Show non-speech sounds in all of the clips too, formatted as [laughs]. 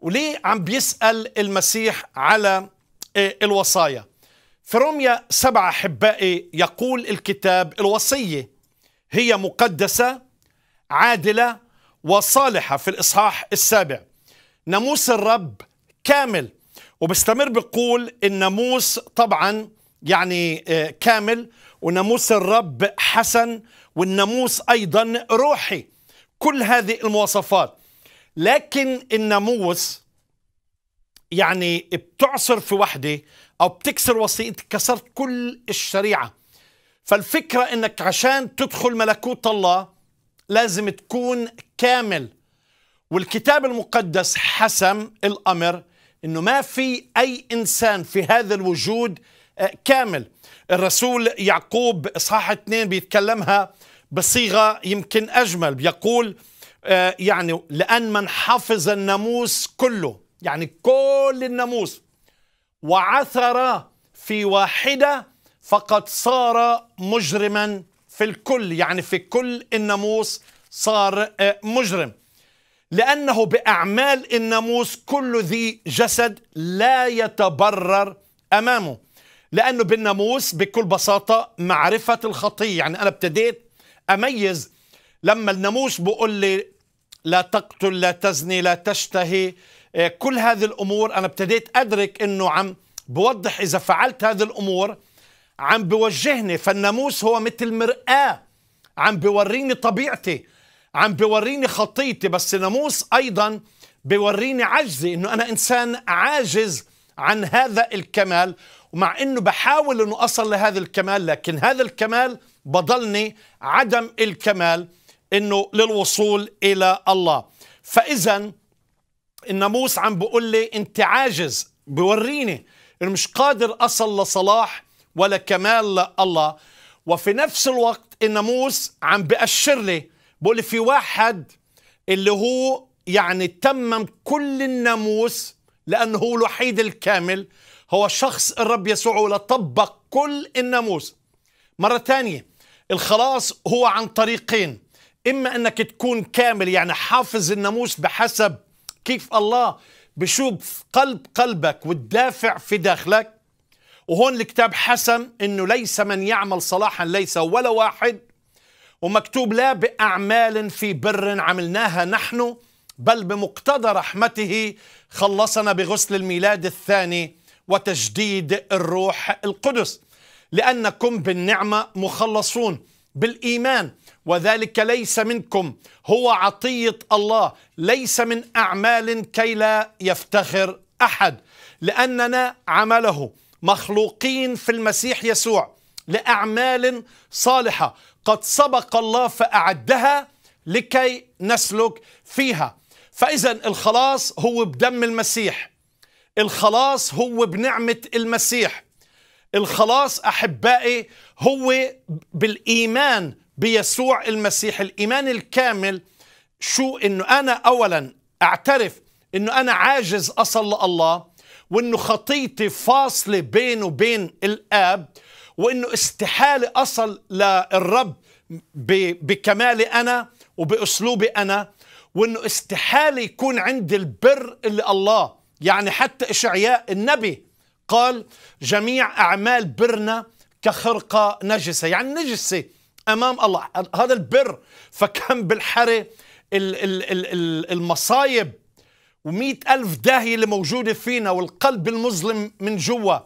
وليه عم بيسأل المسيح على آه، الوصايا في روميا سبعة أحبائي يقول الكتاب الوصية هي مقدسة عادلة وصالحة في الإصحاح السابع ناموس الرب كامل وبستمر بقول الناموس طبعا يعني آه، كامل وناموس الرب حسن والناموس أيضا روحي كل هذه المواصفات لكن الناموس يعني بتعصر في وحده او بتكسر وصية كسرت كل الشريعه فالفكره انك عشان تدخل ملكوت الله لازم تكون كامل والكتاب المقدس حسم الامر انه ما في اي انسان في هذا الوجود آه، كامل الرسول يعقوب اصحاح 2 بيتكلمها بصيغه يمكن اجمل بيقول آه، يعني لأن من حفظ الناموس كله يعني كل الناموس وعثر في واحدة فقد صار مجرما في الكل يعني في كل الناموس صار آه، مجرم لأنه بأعمال الناموس كل ذي جسد لا يتبرر أمامه لأنه بالناموس بكل بساطة معرفة الخطية يعني أنا ابتديت أميز لما الناموس بقول لي لا تقتل لا تزني لا تشتهي آه، كل هذه الامور انا ابتديت ادرك انه عم بوضح اذا فعلت هذه الامور عم بوجهني فالناموس هو مثل مرآة عم بوريني طبيعتي عم بوريني خطيتي بس الناموس ايضا بوريني عجزي انه انا انسان عاجز عن هذا الكمال ومع انه بحاول انه اصل لهذا الكمال لكن هذا الكمال بضلني عدم الكمال انه للوصول الى الله فاذا الناموس عم بقول لي انت عاجز بوريني انه مش قادر اصل لصلاح ولا كمال الله وفي نفس الوقت الناموس عم بأشر لي بقول لي في واحد اللي هو يعني تمم كل الناموس لانه هو الوحيد الكامل هو شخص الرب يسوع ولطبق كل الناموس مرة ثانية الخلاص هو عن طريقين إما أنك تكون كامل يعني حافظ الناموس بحسب كيف الله بشوف قلب قلبك والدافع في داخلك وهون الكتاب حسم أنه ليس من يعمل صلاحا ليس ولا واحد ومكتوب لا بأعمال في بر عملناها نحن بل بمقتضى رحمته خلصنا بغسل الميلاد الثاني وتجديد الروح القدس لأنكم بالنعمة مخلصون بالايمان وذلك ليس منكم هو عطيه الله ليس من اعمال كي لا يفتخر احد لاننا عمله مخلوقين في المسيح يسوع لاعمال صالحه قد سبق الله فاعدها لكي نسلك فيها فاذا الخلاص هو بدم المسيح الخلاص هو بنعمه المسيح الخلاص احبائي هو بالايمان بيسوع المسيح الايمان الكامل شو انه انا اولا اعترف انه انا عاجز اصل لله وانه خطيتي فاصله بينه وبين الاب وانه استحاله اصل للرب بكمالي انا وباسلوبي انا وانه استحاله يكون عندي البر اللي الله يعني حتى اشعياء النبي قال جميع أعمال برنا كخرقة نجسة يعني نجسة أمام الله هذا البر فكم بالحري المصايب ومئة ألف داهية اللي موجودة فينا والقلب المظلم من جوا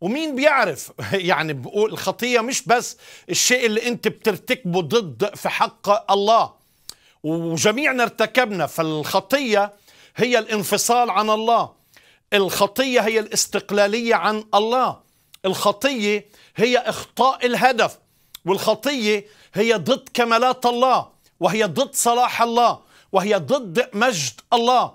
ومين بيعرف [laughs] يعني بقول الخطية مش بس الشيء اللي انت بترتكبه ضد في حق الله وجميعنا ارتكبنا فالخطية هي الانفصال عن الله الخطية هي الاستقلالية عن الله الخطية هي إخطاء الهدف والخطية هي ضد كمالات الله وهي ضد صلاح الله وهي ضد مجد الله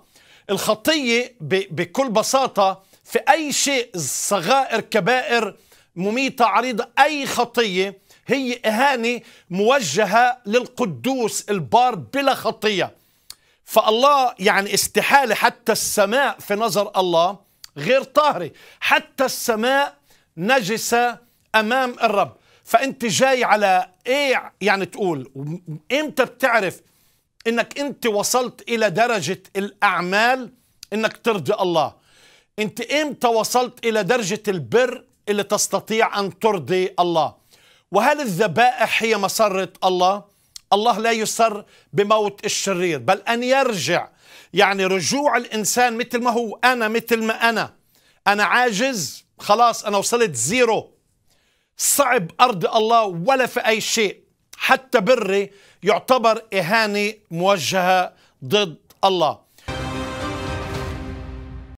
الخطية بكل بساطة في أي شيء صغائر كبائر مميتة عريضة أي خطية هي إهانة موجهة للقدوس البار بلا خطية فالله يعني استحالة حتى السماء في نظر الله غير طاهرة حتى السماء نجسة أمام الرب فأنت جاي على إيه يعني تقول إمتى بتعرف إنك أنت وصلت إلى درجة الأعمال إنك ترضي الله أنت إمتى وصلت إلى درجة البر اللي تستطيع أن ترضي الله وهل الذبائح هي مسرة الله؟ الله لا يسر بموت الشرير بل أن يرجع يعني رجوع الإنسان مثل ما هو أنا مثل ما أنا أنا عاجز خلاص أنا وصلت زيرو صعب أرض الله ولا في أي شيء حتى بري يعتبر إهانة موجهة ضد الله